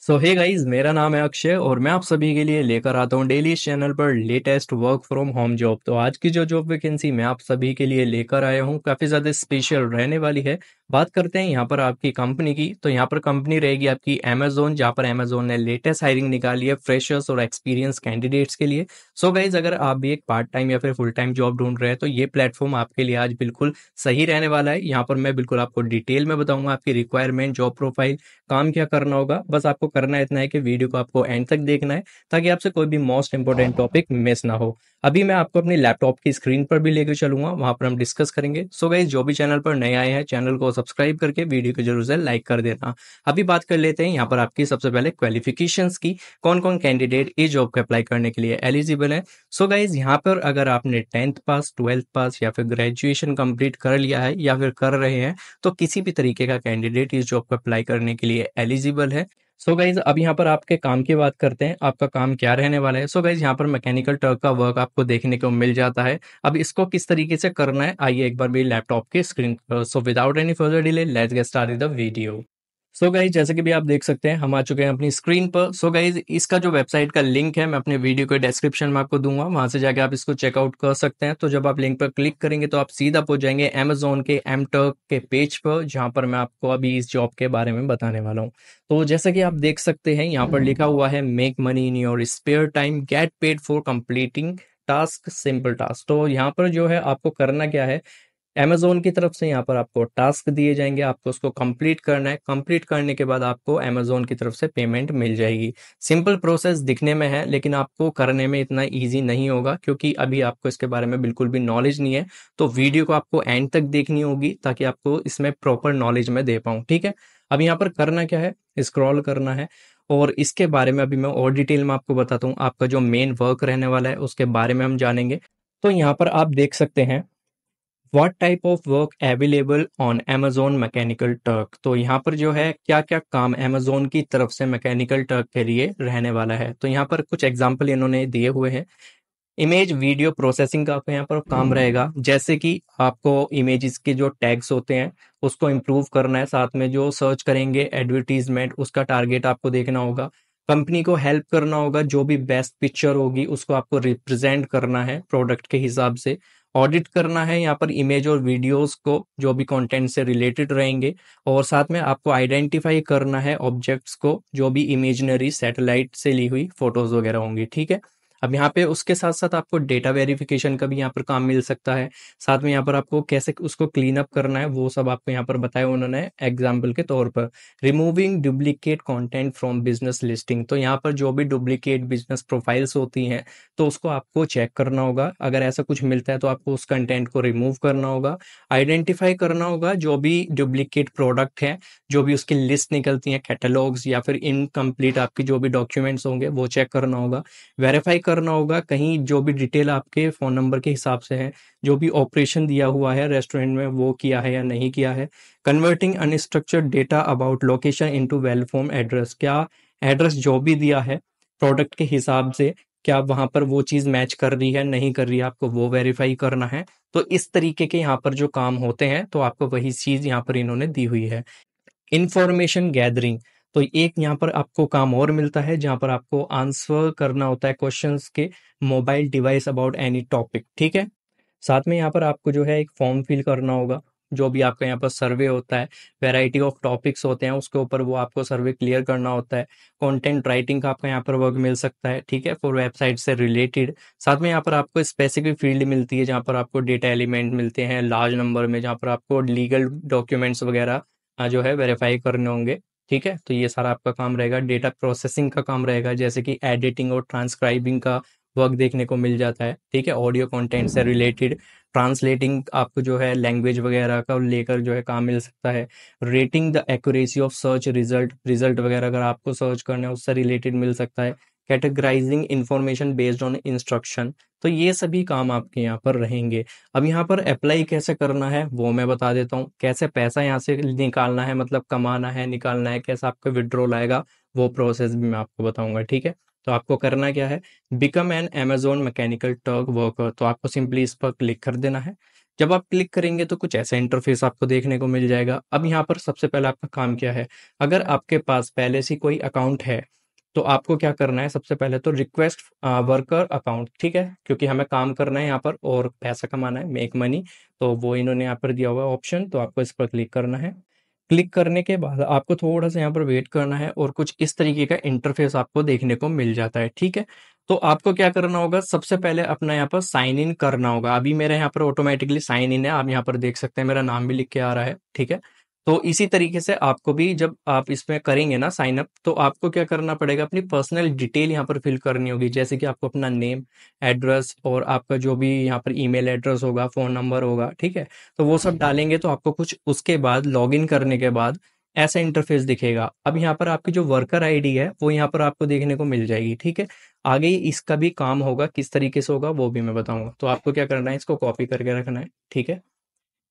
सो hey guys मेरा नाम है अक्षय और मैं आप सभी के लिए लेकर आता हूँ डेली चैनल पर latest work from home job तो आज की जो जॉब वैकेंसी मैं आप सभी के लिए लेकर आया हूँ काफी ज्यादा स्पेशल रहने वाली है बात करते हैं यहाँ पर आपकी कंपनी की तो यहाँ पर कंपनी रहेगी आपकी अमेजोन जहाँ पर अमेजोन ने लेटेस्ट हायरिंग निकाली है फ्रेशर्स और एक्सपीरियंस कैंडिडेट्स के लिए सो so गाइज अगर आप भी एक पार्ट टाइम या फिर फुल टाइम जॉब ढूंढ रहे हैं तो ये प्लेटफॉर्म आपके लिए आज बिल्कुल सही रहने वाला है यहाँ पर मैं बिल्कुल आपको डिटेल में बताऊंगा आपकी रिक्वायरमेंट जॉब प्रोफाइल काम क्या करना होगा बस आपको करना इतना है कि वीडियो को आपको एंड तक देखना है ताकि आपसे कोई भी मोस्ट इंपॉर्टेंट टॉपिक मिस ना हो अभी मैं आपको अपने लैपटॉप की स्क्रीन पर भी लेकर चलूंगा वहां पर हम डिस्कस करेंगे सो गाइज जो भी चैनल पर नए आए हैं चैनल को सब्सक्राइब करके वीडियो को जरूर से लाइक कर देना अभी बात कर लेते हैं यहाँ पर आपकी सबसे पहले क्वालिफिकेशन की कौन कौन कैंडिडेट इस जॉब को अप्लाई करने के लिए एलिजिबल है सो गाइज यहाँ पर अगर आपने टेंथ पास ट्वेल्थ पास या फिर ग्रेजुएशन कंप्लीट कर लिया है या फिर कर रहे हैं तो किसी भी तरीके का कैंडिडेट इस जॉब को अप्लाई करने के लिए एलिजिबल है सो so गाइज अब यहाँ पर आपके काम की बात करते हैं आपका काम क्या रहने वाला है सो गाइज यहाँ पर मैकेनिकल टर्क का वर्क आपको देखने को मिल जाता है अब इसको किस तरीके से करना है आइए एक बार मेरी लैपटॉप के screen so without any further delay let's get start the video so guys जैसे कि भी आप देख सकते हैं हम आ चुके हैं अपनी स्क्रीन पर सो so गाइज इसका जो वेबसाइट का लिंक है मैं अपने वीडियो के डिस्क्रिप्शन में आपको दूंगा वहां से जाके आप इसको चेकआउट कर सकते हैं तो जब आप लिंक पर क्लिक करेंगे तो आप सीधा पहुंच जाएंगे एमेजोन के एम के पेज पर जहां पर मैं आपको अभी इस जॉब के बारे में बताने वाला हूँ तो जैसे कि आप देख सकते हैं यहाँ पर लिखा हुआ है make money in your spare time get paid for completing task simple task तो यहाँ पर जो है आपको करना क्या है अमेजोन की तरफ से यहाँ पर आपको टास्क दिए जाएंगे आपको उसको कंप्लीट करना है कंप्लीट करने के बाद आपको अमेजोन की तरफ से पेमेंट मिल जाएगी सिंपल प्रोसेस दिखने में है लेकिन आपको करने में इतना ईजी नहीं होगा क्योंकि अभी आपको इसके बारे में बिल्कुल भी नॉलेज नहीं है तो वीडियो को आपको एंड तक देखनी होगी ताकि आपको इसमें प्रॉपर नॉलेज में दे पाऊँ ठीक है अब यहाँ पर करना क्या है स्क्रॉल करना है और इसके बारे में अभी मैं और डिटेल में आपको बताता हूँ आपका जो मेन वर्क रहने वाला है उसके बारे में हम जानेंगे तो यहाँ पर आप देख सकते हैं what type of work available on Amazon Mechanical Turk तो यहाँ पर जो है क्या क्या काम अमेजोन की तरफ से मैकेनिकल टर्क के लिए रहने वाला है तो यहाँ पर कुछ एग्जाम्पल इन्होंने दिए हुए हैं इमेज वीडियो प्रोसेसिंग का आपको यहाँ पर काम रहेगा जैसे कि आपको इमेजेस के जो टैग्स होते हैं उसको इम्प्रूव करना है साथ में जो सर्च करेंगे एडवर्टीजमेंट उसका टारगेट आपको देखना होगा कंपनी को हेल्प करना होगा जो भी बेस्ट पिक्चर होगी उसको आपको रिप्रेजेंट करना है प्रोडक्ट के हिसाब से ऑडिट करना है यहाँ पर इमेज और वीडियोस को जो भी कंटेंट से रिलेटेड रहेंगे और साथ में आपको आइडेंटिफाई करना है ऑब्जेक्ट्स को जो भी इमेजनरी सैटेलाइट से ली हुई फोटोज वगैरह होंगी ठीक है अब यहाँ पे उसके साथ साथ आपको डेटा वेरिफिकेशन का भी यहाँ पर काम मिल सकता है साथ में यहाँ पर आपको कैसे उसको क्लीन अप करना है वो सब आपको यहाँ पर बताया उन्होंने एग्जाम्पल के तौर पर removing duplicate content from business listing तो यहाँ पर जो भी डुप्लीकेट बिजनेस प्रोफाइल्स होती हैं तो उसको आपको चेक करना होगा अगर ऐसा कुछ मिलता है तो आपको उस कंटेंट को रिमूव करना होगा आइडेंटिफाई करना होगा जो भी डुप्लीकेट प्रोडक्ट है जो भी उसकी लिस्ट निकलती है कैटलॉग्स या फिर इनकम्प्लीट आपकी जो भी डॉक्यूमेंट्स होंगे वो चेक करना होगा वेरीफाई कर करना होगा कहीं जो भी डिटेल आपके फ़ोन नंबर के हिसाब से है जो भी ऑपरेशन दिया हुआ है रेस्टोरेंट में वो किया है या नहीं किया है converting unstructure data about location into well form address क्या एड्रेस जो भी दिया है प्रोडक्ट के हिसाब से क्या वहाँ पर वो चीज़ मैच कर रही है नहीं कर रही है आपको वो वेरीफाई करना है तो इस तरीके के यहाँ पर जो काम होते हैं तो आपको वही चीज़ यहाँ पर इन्होंने दी हुई है इंफॉर्मेशन गैदरिंग तो एक यहाँ पर आपको काम और मिलता है जहाँ पर आपको आंसर करना होता है क्वेश्चन के mobile device about any topic ठीक है साथ में यहाँ पर आपको जो है एक फॉर्म फिल करना होगा जो भी आपका यहाँ पर सर्वे होता है वैरायटी ऑफ टॉपिक्स होते हैं उसके ऊपर वो आपको सर्वे क्लियर करना होता है कंटेंट राइटिंग का आपका यहाँ पर वर्क मिल सकता है ठीक है फॉर वेबसाइट से रिलेटेड साथ में यहाँ पर आपको स्पेसिफिक फील्ड मिलती है जहाँ पर आपको डेटा एलिमेंट मिलते हैं लार्ज नंबर में जहाँ पर आपको लीगल डॉक्यूमेंट्स वगैरह जो है वेरीफाई करने होंगे ठीक है तो ये सारा आपका काम रहेगा डेटा प्रोसेसिंग का काम रहेगा जैसे कि एडिटिंग और ट्रांसक्राइबिंग का वर्क देखने को मिल जाता है ठीक है ऑडियो कंटेंट से रिलेटेड ट्रांसलेटिंग आपको जो है लैंग्वेज वगैरह का लेकर जो है काम मिल सकता है rating the accuracy of search result result वगैरह अगर आपको सर्च करना है उससे रिलेटेड मिल सकता है categorising information based on instruction तो ये सभी काम आपके यहाँ पर रहेंगे अब यहाँ पर अप्लाई कैसे करना है वो मैं बता देता हूँ कैसे पैसा यहाँ से निकालना है मतलब कमाना है निकालना है कैसे आपका विड्रॉल आएगा वो प्रोसेस भी मैं आपको बताऊंगा ठीक है तो आपको करना क्या है become an Amazon Mechanical Turk worker तो आपको सिंपली इस पर क्लिक कर देना है जब आप क्लिक करेंगे तो कुछ ऐसा इंटरफेस आपको देखने को मिल जाएगा अब यहाँ पर सबसे पहले आपका काम क्या है अगर आपके पास पहले से कोई अकाउंट है तो आपको क्या करना है सबसे पहले तो रिक्वेस्ट वर्कर अकाउंट ठीक है क्योंकि हमें काम करना है यहाँ पर और पैसा कमाना है मेक मनी तो वो इन्होंने यहाँ पर दिया हुआ ऑप्शन तो आपको इस पर क्लिक करना है क्लिक करने के बाद आपको थोड़ा सा यहाँ पर वेट करना है और कुछ इस तरीके का इंटरफेस आपको देखने को मिल जाता है ठीक है तो आपको क्या करना होगा सबसे पहले अपना यहाँ पर साइन इन करना होगा अभी मेरे यहाँ पर ऑटोमेटिकली साइन इन है आप यहाँ पर देख सकते हैं मेरा नाम भी लिख के आ रहा है ठीक है तो इसी तरीके से आपको भी जब आप इसमें करेंगे ना साइन अप तो आपको क्या करना पड़ेगा अपनी पर्सनल डिटेल यहाँ पर फिल करनी होगी जैसे कि आपको अपना नेम एड्रेस और आपका जो भी यहाँ पर ईमेल एड्रेस होगा फ़ोन नंबर होगा ठीक है तो वो सब डालेंगे तो आपको कुछ उसके बाद इन करने के बाद ऐसा इंटरफेस दिखेगा अब यहाँ पर आपकी जो वर्कर आईडी है वो यहाँ पर आपको देखने को मिल जाएगी ठीक है आगे इसका भी काम होगा किस तरीके से होगा वो भी मैं बताऊंगा तो आपको क्या करना है इसको कॉपी करके रखना है ठीक है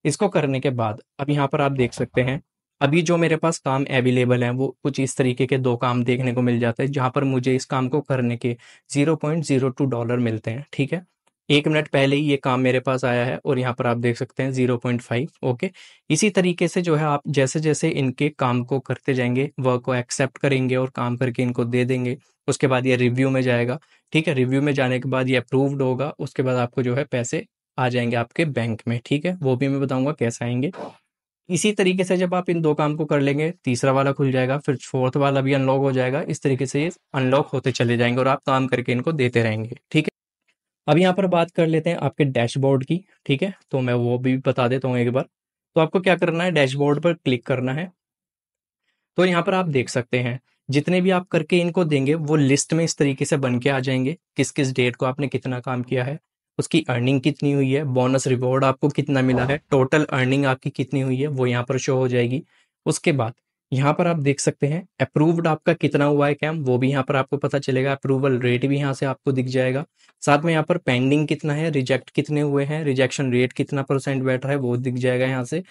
इसको करने के बाद अब यहाँ पर आप देख सकते हैं अभी जो मेरे पास काम अवेलेबल है वो कुछ इस तरीके के दो काम देखने को मिल जाते हैं जहाँ पर मुझे इस काम को करने के zero point zero two dollar मिलते हैं ठीक है एक मिनट पहले ही ये काम मेरे पास आया है और यहाँ पर आप देख सकते हैं जीरो पॉइंट फाइव ओके इसी तरीके से जो है आप जैसे जैसे इनके काम को करते जाएंगे वर्क को एक्सेप्ट करेंगे और काम करके इनको दे देंगे उसके बाद ये रिव्यू में जाएगा ठीक है रिव्यू में जाने के बाद ये अप्रूव्ड होगा उसके बाद आपको जो है पैसे आ जाएंगे आपके बैंक में ठीक है वो भी मैं बताऊंगा कैसे आएंगे इसी तरीके से जब आप इन दो काम को कर लेंगे तीसरा वाला खुल जाएगा फिर फोर्थ वाला भी अनलॉक हो जाएगा इस तरीके से ये अनलॉक होते चले जाएंगे और आप काम करके इनको देते रहेंगे ठीक है अब यहाँ पर बात कर लेते हैं आपके डैशबोर्ड की ठीक है तो मैं वो भी बता देता हूँ एक बार तो आपको क्या करना है डैशबोर्ड पर क्लिक करना है तो यहाँ पर आप देख सकते हैं जितने भी आप करके इनको देंगे वो लिस्ट में इस तरीके से बन के आ जाएंगे किस किस डेट को आपने कितना काम किया है उसकी अर्निंग कितनी हुई है बोनस रिवॉर्ड आपको कितना मिला है टोटल अर्निंग आपकी कितनी हुई है वो यहाँ पर शो हो जाएगी उसके बाद यहाँ पर आप देख सकते हैं अप्रूव्ड आपका कितना हुआ है कैम वो भी यहाँ पर आपको पता चलेगा अप्रूवल रेट भी यहाँ से आपको दिख जाएगा साथ में यहाँ पर पेंडिंग कितना है रिजेक्ट कितने हुए हैं रिजेक्शन रेट कितना परसेंट बैठ रहा है वो दिख जाएगा यहाँ से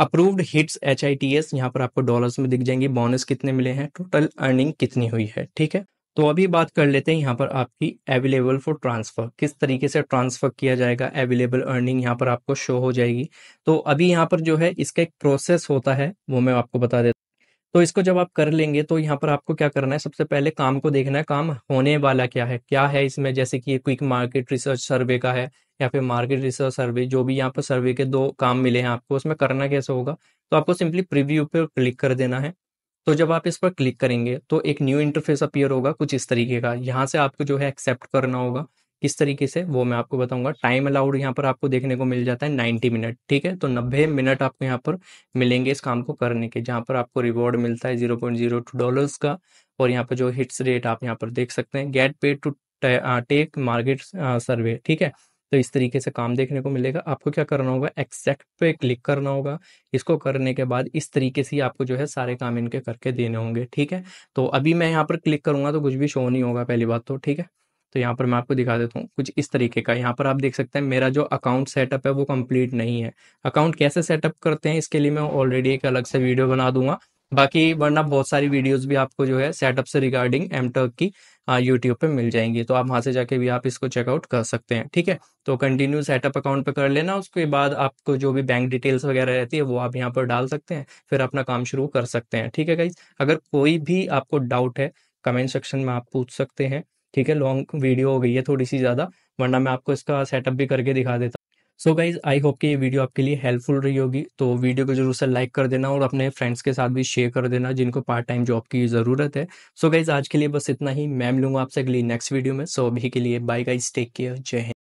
approved hits H I T S यहाँ पर आपको डॉलर्स में दिख जाएंगे बोनस कितने मिले हैं टोटल अर्निंग कितनी हुई है ठीक है तो अभी बात कर लेते हैं यहाँ पर आपकी अवेलेबल फॉर ट्रांसफर किस तरीके से ट्रांसफर किया जाएगा अवेलेबल अर्निंग यहाँ पर आपको शो हो जाएगी तो अभी यहाँ पर जो है इसका एक प्रोसेस होता है वो मैं आपको बता देता तो इसको जब आप कर लेंगे तो यहाँ पर आपको क्या करना है सबसे पहले काम को देखना है काम होने वाला क्या है क्या है इसमें जैसे कि क्विक मार्केट रिसर्च सर्वे का है या फिर मार्केट रिसर्च सर्वे जो भी यहाँ पर सर्वे के दो काम मिले हैं आपको उसमें करना कैसे होगा तो आपको सिंपली प्रीव्यू पर क्लिक कर देना है तो जब आप इस पर क्लिक करेंगे तो एक न्यू इंटरफेस अपियर होगा कुछ इस तरीके का यहाँ से आपको जो है एक्सेप्ट करना होगा किस तरीके से वो मैं आपको बताऊंगा टाइम अलाउड यहाँ पर आपको देखने को मिल जाता है नाइन्टी मिनट ठीक है तो नब्बे मिनट आपको यहाँ पर मिलेंगे इस काम को करने के जहाँ पर आपको रिवॉर्ड मिलता है zero point zero two dollars का और यहाँ पर जो हिट्स रेट आप यहाँ पर देख सकते हैं get paid to take market survey ठीक है तो इस तरीके से काम देखने को मिलेगा आपको क्या करना होगा एक्सेक्ट पे क्लिक करना होगा इसको करने के बाद इस तरीके से आपको जो है सारे काम इनके करके देने होंगे ठीक है तो अभी मैं यहाँ पर क्लिक करूंगा तो कुछ भी शो नहीं होगा पहली बात तो ठीक है तो यहाँ पर मैं आपको दिखा देता हूँ कुछ इस तरीके का यहाँ पर आप देख सकते हैं मेरा जो अकाउंट सेटअप है वो कंप्लीट नहीं है अकाउंट कैसे सेटअप करते हैं इसके लिए मैं ऑलरेडी एक अलग से वीडियो बना दूंगा बाकी वरना बहुत सारी वीडियोस भी आपको जो है सेटअप से रिगार्डिंग एम टर्क की यूट्यूब पे मिल जाएंगी तो आप वहां से जाके भी आप इसको चेकआउट कर सकते हैं ठीक है तो कंटिन्यू सेटअप अकाउंट पे कर लेना उसके बाद आपको जो भी बैंक डिटेल्स वगैरह रहती है वो आप यहाँ पर डाल सकते हैं फिर अपना काम शुरू कर सकते हैं ठीक है गाइज अगर कोई भी आपको डाउट है कमेंट सेक्शन में आप पूछ सकते हैं ठीक है लॉन्ग वीडियो हो गई है थोड़ी सी ज़्यादा वरना मैं आपको इसका सेटअप भी करके दिखा देता सो गाइज आई होप कि ये वीडियो आपके लिए हेल्पफुल रही होगी तो वीडियो को जरूर से लाइक कर देना और अपने फ्रेंड्स के साथ भी शेयर कर देना जिनको पार्ट टाइम जॉब की ज़रूरत है सो so गाइज आज के लिए बस इतना ही मैम लूंगा आपसे अगली नेक्स्ट वीडियो में सो so अभी के लिए बाय गाइज टेक केयर जय हिंद